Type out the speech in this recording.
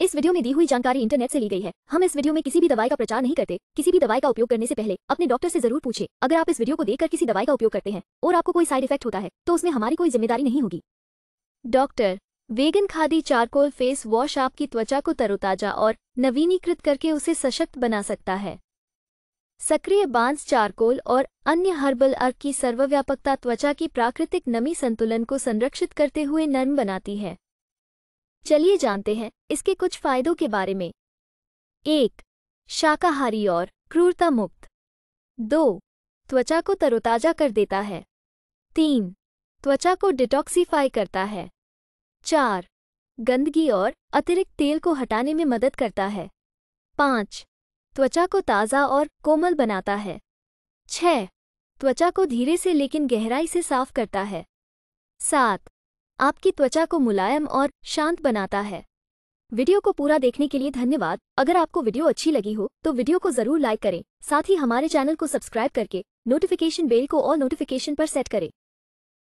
इस वीडियो में दी हुई जानकारी इंटरनेट से ली गई है हम इस वीडियो में किसी भी दवाई का प्रचार नहीं करते किसी भी दवाई का उपयोग करने से पहले अपने डॉक्टर से जरूर पूछे अगर आप इस वीडियो को देखकर किसी दवाई का उपयोग करते हैं और आपको कोई साइड इफेक्ट होता है तो उसमें हमारी कोई जिम्मेदारी नहीं होगी doctor vegan Khadi charcoal face wash आपकी त्वचा को तरोताजा और नवीनीकृत करके उसे सशक्त बना सकता है सक्रिय बांस चारकोल और अन्य हर्बल अर्क की सर्वव्यापकता त्वचा की प्राकृतिक नमी संतुलन को संरक्षित करते हुए नर्म बनाती है चलिए जानते हैं इसके कुछ फायदों के बारे में एक शाकाहारी और क्रूरता मुक्त दो त्वचा को तरोताजा कर देता है तीन त्वचा को डिटॉक्सीफाई करता है चार गंदगी और अतिरिक्त तेल को हटाने में मदद करता है पाँच त्वचा को ताज़ा और कोमल बनाता है छ त्वचा को धीरे से लेकिन गहराई से साफ करता है सात आपकी त्वचा को मुलायम और शांत बनाता है वीडियो को पूरा देखने के लिए धन्यवाद अगर आपको वीडियो अच्छी लगी हो तो वीडियो को जरूर लाइक करें साथ ही हमारे चैनल को सब्सक्राइब करके नोटिफिकेशन बेल को ऑल नोटिफिकेशन पर सेट करें